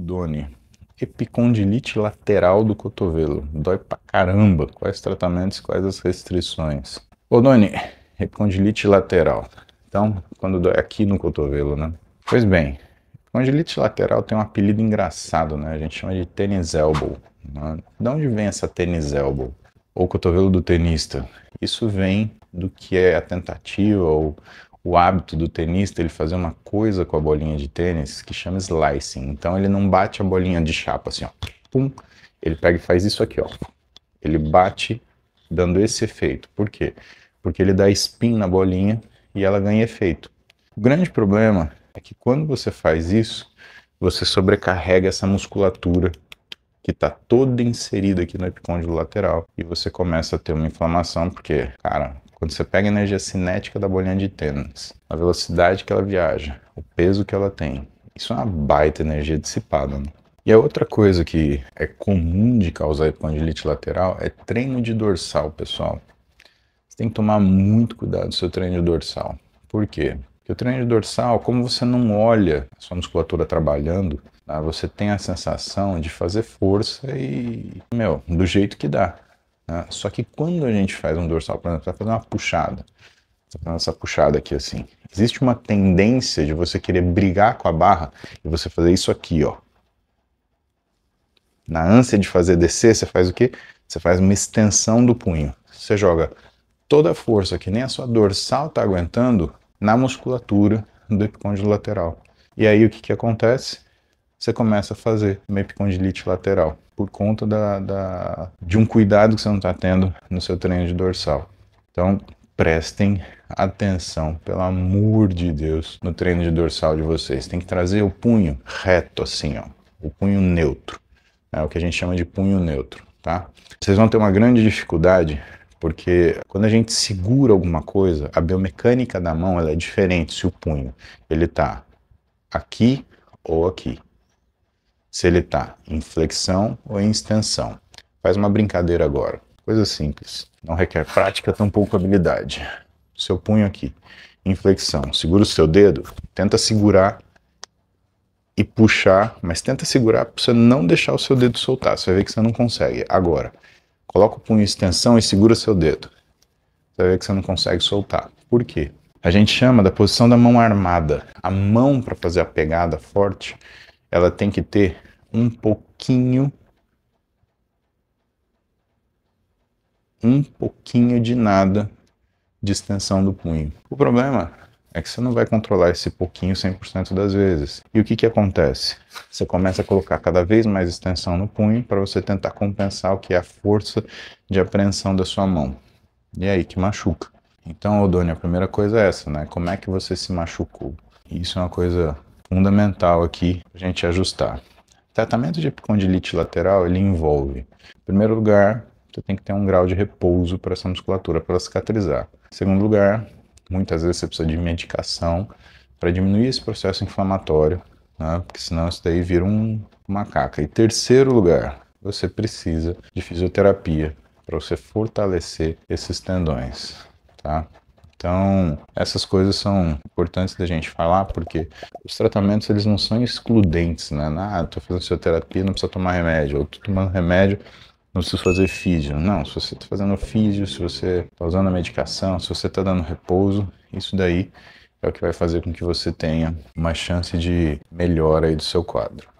Doni, epicondilite lateral do cotovelo. Dói pra caramba. Quais tratamentos, quais as restrições? Doni, epicondilite lateral. Então, quando dói aqui no cotovelo, né? Pois bem, epicondilite lateral tem um apelido engraçado, né? A gente chama de tênis elbow. Né? De onde vem essa tênis elbow? Ou cotovelo do tenista? Isso vem do que é a tentativa ou o hábito do tenista ele fazer uma coisa com a bolinha de tênis que chama slicing. Então ele não bate a bolinha de chapa assim, ó, pum, ele pega e faz isso aqui, ó. Ele bate dando esse efeito. Por quê? Porque ele dá spin na bolinha e ela ganha efeito. O grande problema é que quando você faz isso, você sobrecarrega essa musculatura que está toda inserida aqui no epicôndilo lateral e você começa a ter uma inflamação, porque, cara, quando você pega a energia cinética da bolinha de tênis, a velocidade que ela viaja, o peso que ela tem, isso é uma baita energia dissipada. Né? E a outra coisa que é comum de causar epicondilite lateral é treino de dorsal, pessoal. Você tem que tomar muito cuidado do seu treino de dorsal. Por quê? Porque o treino de dorsal, como você não olha a sua musculatura trabalhando, tá? você tem a sensação de fazer força e, meu, do jeito que dá. Né? Só que quando a gente faz um dorsal, por exemplo, você vai tá fazer uma puxada, você tá fazer essa puxada aqui assim, existe uma tendência de você querer brigar com a barra e você fazer isso aqui, ó. Na ânsia de fazer descer, você faz o quê? Você faz uma extensão do punho. Você joga toda a força que nem a sua dorsal está aguentando na musculatura do epicôndilo lateral. E aí o que, que acontece? Você começa a fazer uma epicondilite lateral por conta da, da, de um cuidado que você não está tendo no seu treino de dorsal. Então, prestem atenção, pelo amor de Deus, no treino de dorsal de vocês. Tem que trazer o punho reto, assim, ó, o punho neutro. É o que a gente chama de punho neutro, tá? Vocês vão ter uma grande dificuldade porque quando a gente segura alguma coisa, a biomecânica da mão ela é diferente se o punho ele está aqui ou aqui se ele está em flexão ou em extensão. Faz uma brincadeira agora. Coisa simples. Não requer prática, tampouco habilidade. Seu punho aqui, em flexão. Segura o seu dedo, tenta segurar e puxar, mas tenta segurar para você não deixar o seu dedo soltar. Você vai ver que você não consegue. Agora, coloca o punho em extensão e segura seu dedo. Você vai ver que você não consegue soltar. Por quê? A gente chama da posição da mão armada. A mão para fazer a pegada forte ela tem que ter um pouquinho um pouquinho de nada de extensão do punho. O problema é que você não vai controlar esse pouquinho 100% das vezes. E o que, que acontece? Você começa a colocar cada vez mais extensão no punho para você tentar compensar o que é a força de apreensão da sua mão. E é aí que machuca. Então, Odone, a primeira coisa é essa, né? Como é que você se machucou? Isso é uma coisa fundamental aqui a gente ajustar. tratamento de epicondilite lateral ele envolve, em primeiro lugar, você tem que ter um grau de repouso para essa musculatura para ela cicatrizar. Em segundo lugar, muitas vezes você precisa de medicação para diminuir esse processo inflamatório, né? porque senão isso daí vira um macaca. E terceiro lugar, você precisa de fisioterapia para você fortalecer esses tendões, tá? Então, essas coisas são importantes da gente falar, porque os tratamentos eles não são excludentes, né? Ah, tô fazendo fisioterapia, não precisa tomar remédio, ou tô tomando remédio, não preciso fazer físio. Não, se você está fazendo físio, se você está usando a medicação, se você está dando repouso, isso daí é o que vai fazer com que você tenha uma chance de melhora aí do seu quadro.